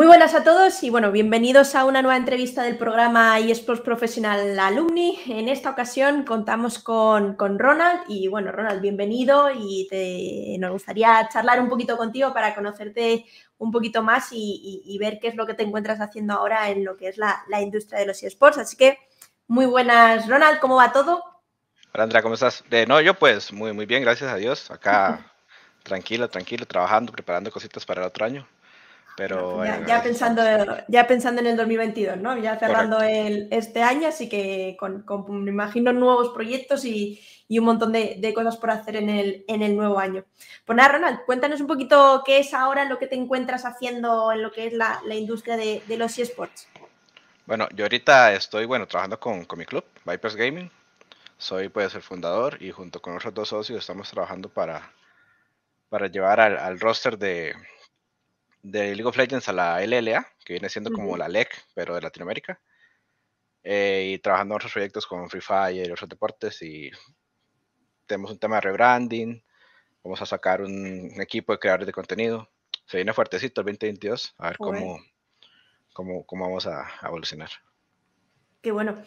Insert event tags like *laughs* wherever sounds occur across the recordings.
Muy buenas a todos y bueno, bienvenidos a una nueva entrevista del programa eSports Profesional Alumni. En esta ocasión contamos con, Ronald y bueno, Ronald, bienvenido y te, nos gustaría charlar un poquito contigo para conocerte un poquito más y, ver qué es lo que te encuentras haciendo ahora en lo que es la, industria de los eSports. Así que muy buenas, Ronald, ¿cómo va todo? Hola, Andrea, ¿cómo estás? Eh, no, yo pues muy, muy bien, gracias a Dios. Acá *laughs* tranquilo, tranquilo, trabajando, preparando cositas para el otro año. Pero, ya, pensando, ya pensando en el 2022, ¿no? Ya cerrando este año, así que con, me imagino, nuevos proyectos y, un montón de, cosas por hacer en el, nuevo año. Pues nada, Ronald, cuéntanos un poquito qué es ahora lo que te encuentras haciendo en lo que es la, industria de, los eSports. Bueno, yo ahorita estoy, bueno, trabajando con, mi club, Vipers Gaming. Soy pues el fundador y junto con otros dos socios estamos trabajando para, llevar al roster de, de League of Legends a la LLA, que viene siendo como la LEC, pero de Latinoamérica. Eh, y trabajando en otros proyectos con Free Fire y otros deportes. Y tenemos un tema de rebranding. Vamos a sacar un equipo de creadores de contenido. Se viene fuertecito el 2022. A ver cómo, cómo, vamos a evolucionar. Qué bueno.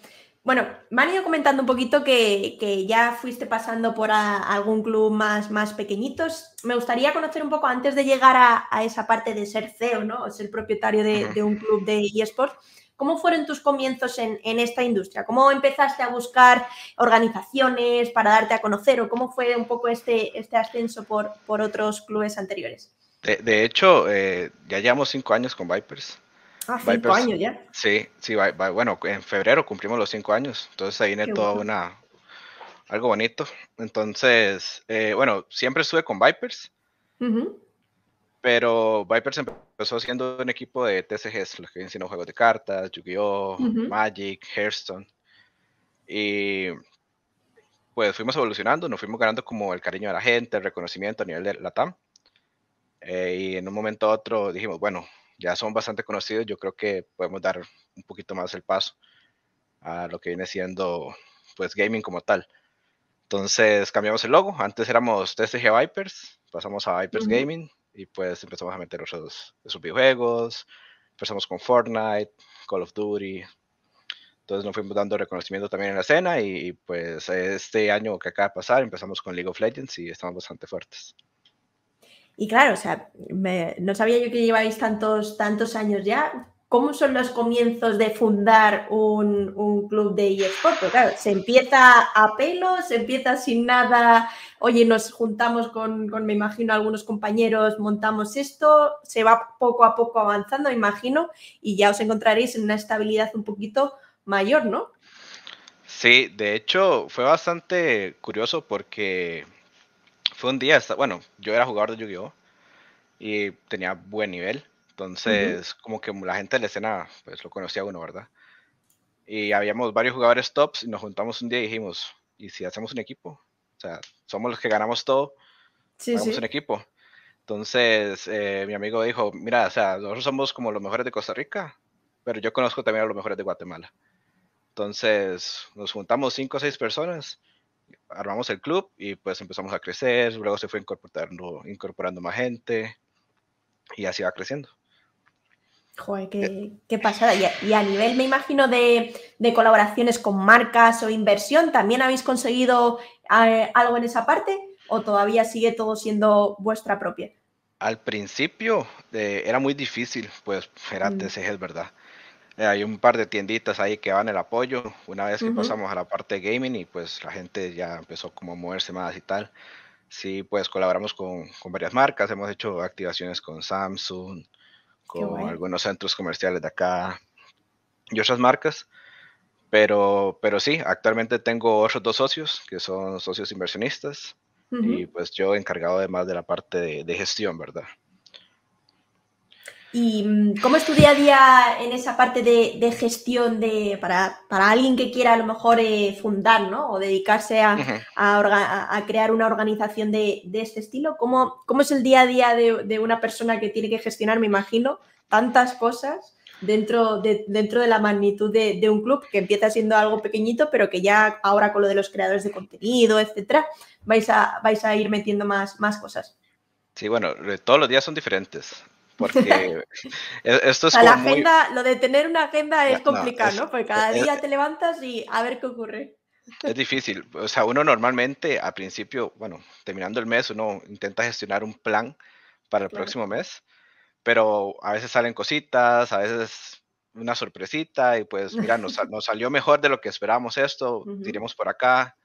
Bueno, me han ido comentando un poquito que, ya fuiste pasando por algún club más, más pequeñitos. Me gustaría conocer un poco, antes de llegar a, esa parte de ser CEO, ¿no? O ser propietario de, un club de eSports, ¿cómo fueron tus comienzos en, esta industria? ¿Cómo empezaste a buscar organizaciones para darte a conocer? ¿O cómo fue un poco este, este ascenso por, por otros clubes anteriores? De, hecho, eh, ya llevamos cinco años con Vipers. Ah, cinco años ya. Sí, sí, bueno, en febrero cumplimos los cinco años, entonces ahí viene toda una, algo bonito. Entonces, eh, bueno, siempre estuve con Vipers, pero Vipers empezó siendo un equipo de TCGs, los que enseñan juegos de cartas, Yu-Gi-Oh, Magic, Hearthstone, y pues fuimos evolucionando, nos fuimos ganando como el cariño de la gente, el reconocimiento a nivel de la TAM, eh, y en un momento u otro dijimos, bueno, ya son bastante conocidos, yo creo que podemos dar un poquito más el paso a lo que viene siendo pues gaming como tal. Entonces cambiamos el logo, antes éramos TSG Vipers, pasamos a Vipers Gaming y pues empezamos a meter otros subjuegos empezamos con Fortnite, Call of Duty, entonces nos fuimos dando reconocimiento también en la escena y pues este año que acaba de pasar empezamos con League of Legends y estamos bastante fuertes. Y claro, o sea, no sabía yo que lleváis tantos, tantos años ya. ¿Cómo son los comienzos de fundar un, club de eSport? Porque claro, se empieza a pelo, se empieza sin nada. Oye, nos juntamos con, con, me imagino, algunos compañeros, montamos esto, se va poco a poco avanzando, me imagino, y ya os encontraréis en una estabilidad un poquito mayor, ¿no? Sí, de hecho, fue bastante curioso porque fue un día, bueno, yo era jugador de Yu-Gi-Oh! y tenía buen nivel, entonces como que la gente de la escena pues lo conocía uno, ¿verdad? Y habíamos varios jugadores tops y nos juntamos un día y dijimos, ¿y si hacemos un equipo? O sea, somos los que ganamos todo, sí, hacemos un equipo. Entonces eh, mi amigo dijo, mira, o sea, nosotros somos como los mejores de Costa Rica, pero yo conozco también a los mejores de Guatemala. Entonces nos juntamos cinco o seis personas armamos el club y pues empezamos a crecer, luego se fue incorporando, incorporando más gente y así va creciendo. Joder, qué, eh. pasada. Y a, nivel, me imagino, de, colaboraciones con marcas o inversión, ¿también habéis conseguido eh, algo en esa parte o todavía sigue todo siendo vuestra propia? Al principio eh, era muy difícil, pues gerante mm. ese es verdad. Eh, hay un par de tienditas ahí que van el apoyo. Una vez que pasamos a la parte de gaming y pues la gente ya empezó como a moverse más y tal. Sí, pues colaboramos con, varias marcas. Hemos hecho activaciones con Samsung, con algunos centros comerciales de acá y otras marcas. Pero, pero sí, actualmente tengo otros dos socios que son socios inversionistas y pues yo encargado además de la parte de gestión, ¿verdad? ¿Y mm, cómo es tu día a día en esa parte de, gestión de, para, alguien que quiera a lo mejor eh, fundar ¿no? o dedicarse a, crear una organización de, este estilo? ¿Cómo, es el día a día de, una persona que tiene que gestionar, me imagino, tantas cosas dentro de, dentro de la magnitud de, un club que empieza siendo algo pequeñito, pero que ya ahora con lo de los creadores de contenido, etcétera, vais a, vais a ir metiendo más, más cosas? Sí, bueno, eh, todos los días son diferentes porque *laughs* e-, esto es... Como la agenda, Lo de tener una agenda es complicado, ¿no? Porque cada e-, día e-, te levantas y a ver qué ocurre. Es difícil, o sea, uno normalmente a principio, bueno, terminando el mes, uno intenta gestionar un plan para el próximo mes, pero a veces salen cositas, a veces una sorpresita y pues mira, nos, nos salió mejor de lo que esperábamos esto, uh *laughs* por acá,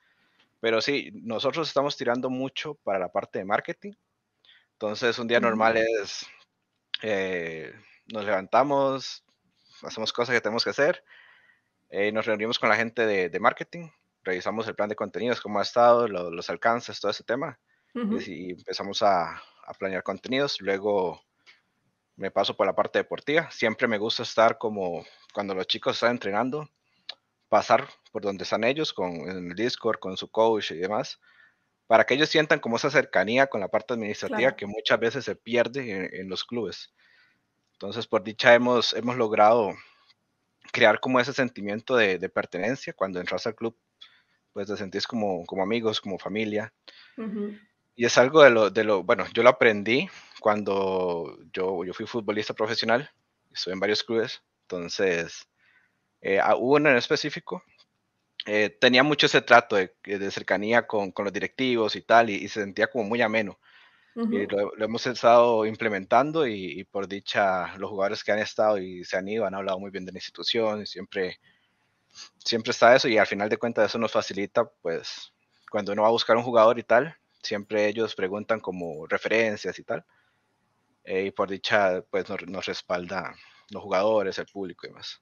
pero sí, nosotros estamos tirando mucho para la parte de marketing, entonces un día normal es eh, nos levantamos, hacemos cosas que tenemos que hacer, eh, nos reunimos con la gente de, marketing, revisamos el plan de contenidos, cómo ha estado, los alcances, todo ese tema, y, empezamos a, planear contenidos. Luego me paso por la parte deportiva. Siempre me gusta estar como cuando los chicos están entrenando, pasar por donde están ellos, con el Discord, con su coach y demás, para que ellos sientan como esa cercanía con la parte administrativa que muchas veces se pierde en, los clubes. Entonces, por dicha, hemos, hemos logrado crear como ese sentimiento de, pertenencia. Cuando entras al club, pues te sentís como, como amigos, como familia. Y es algo de lo, de lo, bueno, yo lo aprendí cuando yo, yo fui futbolista profesional, estuve en varios clubes, entonces, eh, a ah, uno en específico eh, tenía mucho ese trato de, cercanía con, los directivos y tal, y, se sentía como muy ameno. Y lo, hemos estado implementando y, por dicha los jugadores que han estado y se han ido han hablado muy bien de la institución, y siempre, siempre está eso y al final de cuentas eso nos facilita, pues cuando uno va a buscar un jugador y tal, siempre ellos preguntan como referencias y tal. Eh, y por dicha, pues nos, nos respalda los jugadores, el público y demás.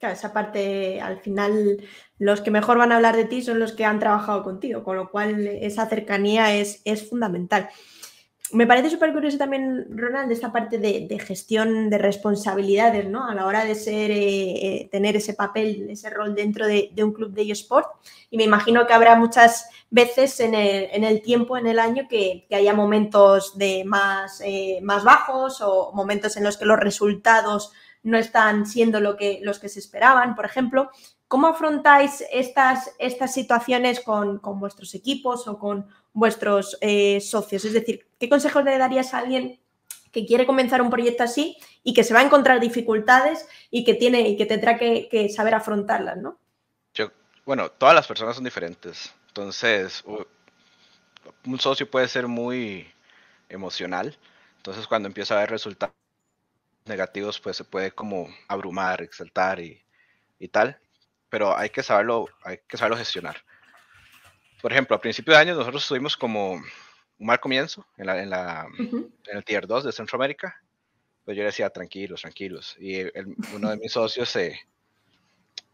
Claro, esa parte, al final, los que mejor van a hablar de ti son los que han trabajado contigo, con lo cual esa cercanía es, es fundamental. Me parece súper curioso también, Ronald, esta parte de, gestión de responsabilidades, ¿no? A la hora de ser, eh, eh, tener ese papel, ese rol dentro de, un club de eSport. Y me imagino que habrá muchas veces en el, tiempo, en el año, que, haya momentos de más, eh, más bajos o momentos en los que los resultados no están siendo lo que, los que se esperaban, por ejemplo. ¿Cómo afrontáis estas, estas situaciones con, vuestros equipos o con vuestros eh, socios? Es decir, ¿qué consejos le darías a alguien que quiere comenzar un proyecto así y que se va a encontrar dificultades y que tiene y que tendrá que, saber afrontarlas, bueno, todas las personas son diferentes. Entonces, un socio puede ser muy emocional. Entonces, cuando empieza a ver resultados negativos pues se puede como abrumar, exaltar y, tal, pero hay que saberlo, hay que saberlo gestionar. Por ejemplo, a principios de año nosotros tuvimos como un mal comienzo en, en, el Tier 2 de Centroamérica, pues yo decía, tranquilos, tranquilos, y uno de mis socios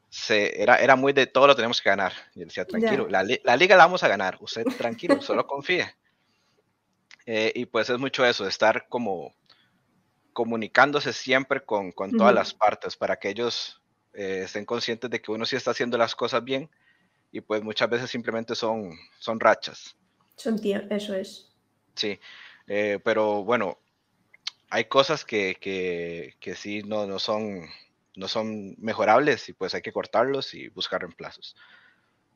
se... era, era muy de todo lo tenemos que ganar. Y él decía, tranquilo, la, liga la vamos a ganar, usted tranquilo, solo *laughs* confía. Eh, y pues es mucho eso, estar como comunicándose siempre con, con todas las partes para que ellos eh, estén conscientes de que uno sí está haciendo las cosas bien y pues muchas veces simplemente son, son rachas. Son eso es. Sí, eh, pero bueno, hay cosas que, que, que sí no, no, son, no son mejorables y pues hay que cortarlos y buscar reemplazos.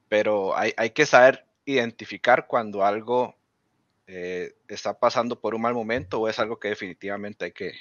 Pero hay, hay que saber identificar cuando algo eh, está pasando por un mal momento o es algo que definitivamente hay que,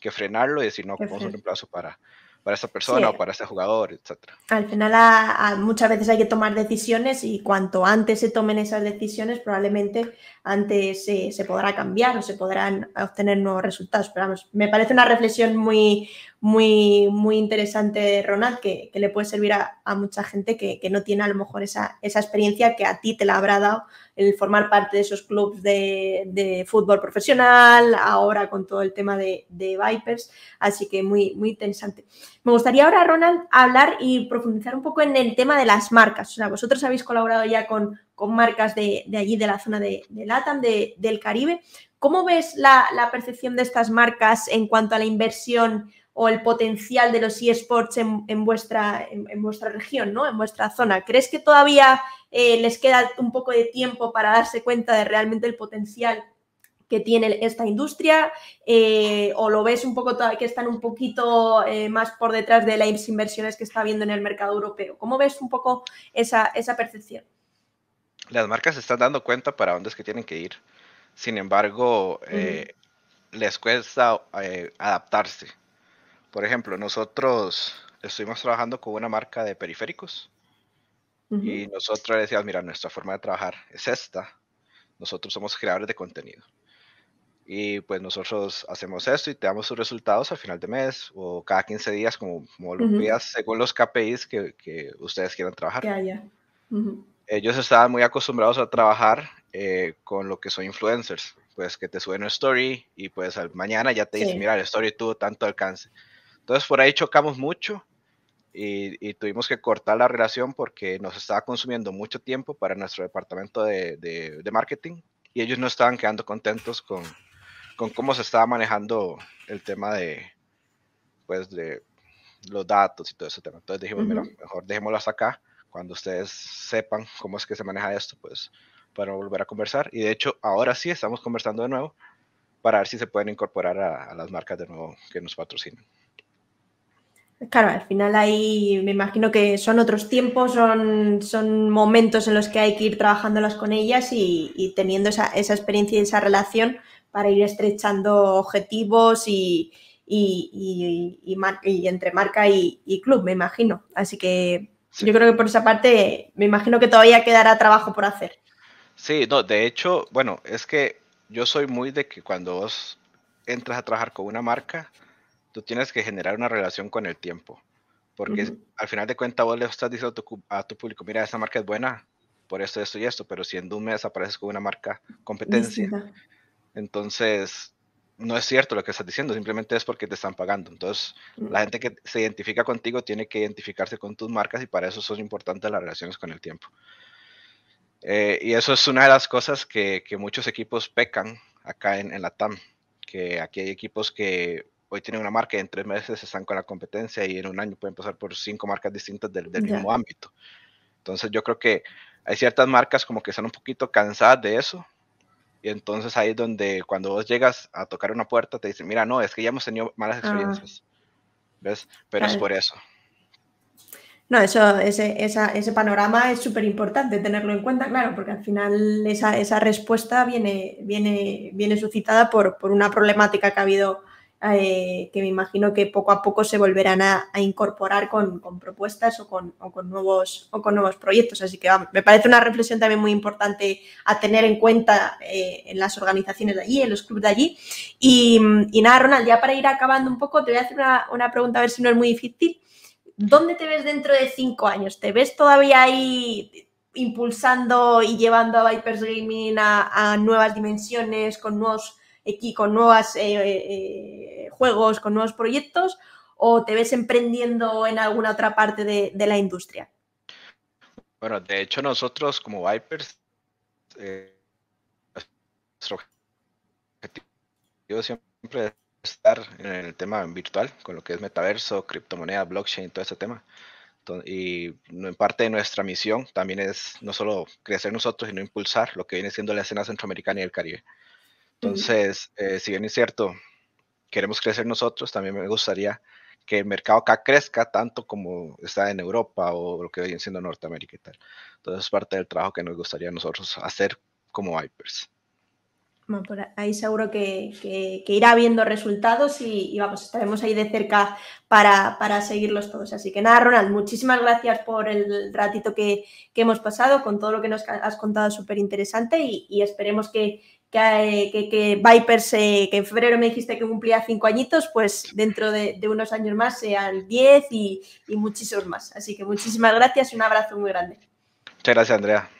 que frenarlo y decir, no, como un reemplazo para, para esa persona o para ese jugador, etc. Al final, muchas veces hay que tomar decisiones y cuanto antes se tomen esas decisiones, probablemente antes se podrá cambiar o se podrán obtener nuevos resultados. Pero me parece una reflexión muy, muy, muy interesante, Ronald, que, que le puede servir a, mucha gente que, que, no tiene a lo mejor esa, esa, experiencia que a ti te la habrá dado el formar parte de esos clubes de, de, fútbol profesional, ahora con todo el tema de, de, Vipers, así que muy, muy interesante. Me gustaría ahora, Ronald, hablar y profundizar un poco en el tema de las marcas. O sea, vosotros habéis colaborado ya con, con marcas de, de, allí, de la zona de, LATAM, del Caribe. ¿Cómo ves la, la percepción de estas marcas en cuanto a la inversión o el potencial de los eSports en, en, vuestra, región, en vuestra zona? ¿Crees que todavía eh, les queda un poco de tiempo para darse cuenta de realmente el potencial que tiene esta industria? Eh, ¿O lo ves un poco que están un poquito eh, más por detrás de las inversiones que está habiendo en el mercado europeo? ¿Cómo ves un poco esa, percepción? Las marcas se están dando cuenta para dónde es que tienen que ir. Sin embargo, les cuesta adaptarse por ejemplo, nosotros estuvimos trabajando con una marca de periféricos y nosotros decíamos, mira, nuestra forma de trabajar es esta. Nosotros somos creadores de contenido. Y pues nosotros hacemos esto y te damos sus resultados al final de mes o cada 15 días, como, como lo según los KPIs que, que ustedes quieran trabajar. Ellos estaban muy acostumbrados a trabajar eh, con lo que son influencers, pues que te suben una story y pues al mañana ya te dicen, mira, la story tuvo tanto alcance. Entonces por ahí chocamos mucho y, tuvimos que cortar la relación porque nos estaba consumiendo mucho tiempo para nuestro departamento de, marketing y ellos no estaban quedando contentos con, cómo se estaba manejando el tema de, pues, de los datos y todo ese tema. Entonces dijimos, mira, mejor dejémoslas acá. Cuando ustedes sepan cómo es que se maneja esto, pues para volver a conversar. Y de hecho, ahora sí estamos conversando de nuevo para ver si se pueden incorporar a, a las marcas de nuevo que nos patrocinan. Claro, al final ahí me imagino que son otros tiempos, son, son momentos en los que hay que ir trabajándolas con ellas y, teniendo esa, esa, experiencia y esa relación para ir estrechando objetivos y, y, entre marca y, club, me imagino. Así que yo creo que por esa parte me imagino que todavía quedará trabajo por hacer. Sí, no, de hecho, bueno, es que yo soy muy de que cuando vos entras a trabajar con una marca, tú tienes que generar una relación con el tiempo. Porque al final de cuentas vos le estás diciendo a tu, público, mira, esta marca es buena, por esto, esto y esto, pero si en un mes apareces con una marca competencia, entonces no es cierto lo que estás diciendo, simplemente es porque te están pagando. Entonces, mm. la gente que se identifica contigo tiene que identificarse con tus marcas y para eso son importantes las relaciones con el tiempo. Eh, y eso es una de las cosas que, muchos equipos pecan acá en, en la TAM, que aquí hay equipos que hoy tienen una marca y en tres meses están con la competencia y en un año pueden pasar por cinco marcas distintas del, del mismo ámbito. Entonces yo creo que hay ciertas marcas como que están un poquito cansadas de eso. Y entonces ahí es donde cuando vos llegas a tocar una puerta te dicen, mira, no, es que ya hemos tenido malas ah. experiencias. ¿Ves? Pero es por eso. No, eso, ese, ese panorama es súper importante tenerlo en cuenta, claro, porque al final esa, esa respuesta viene, viene, viene suscitada por, por una problemática que ha habido eh, que me imagino que poco a poco se volverán a, incorporar con, propuestas o con, nuevos, o con nuevos proyectos. Así que me parece una reflexión también muy importante a tener en cuenta eh, en las organizaciones de allí, en los clubes de allí. Y, nada, Ronald, ya para ir acabando un poco, te voy a hacer una, pregunta a ver si no es muy difícil. ¿Dónde te ves dentro de cinco años? ¿Te ves todavía ahí impulsando y llevando a Vipers Gaming a, a, nuevas dimensiones, con nuevos aquí con nuevos eh, eh, juegos, con nuevos proyectos, o te ves emprendiendo en alguna otra parte de, la industria? Bueno, de hecho nosotros como Vipers, eh, nuestro objetivo siempre es estar en el tema virtual, con lo que es metaverso, criptomoneda, blockchain, todo ese tema. y en parte de nuestra misión también es no solo crecer nosotros, sino impulsar lo que viene siendo la escena centroamericana y el Caribe. Entonces, eh, si bien es cierto, queremos crecer nosotros, también me gustaría que el mercado acá crezca tanto como está en Europa o lo que viene siendo Norteamérica y tal. Entonces, es parte del trabajo que nos gustaría nosotros hacer como Vipers. Bueno, pues ahí seguro que, que, irá viendo resultados y, vamos, estaremos ahí de cerca para, para, seguirlos todos. Así que nada, Ronald, muchísimas gracias por el ratito que, que hemos pasado, con todo lo que nos has contado súper interesante y, esperemos que, eh, que, que, que eh, que en febrero me dijiste que cumplía cinco añitos, pues dentro de, unos años más sean diez y, y muchísimos más. Así que muchísimas gracias y un abrazo muy grande. Muchas gracias, Andrea.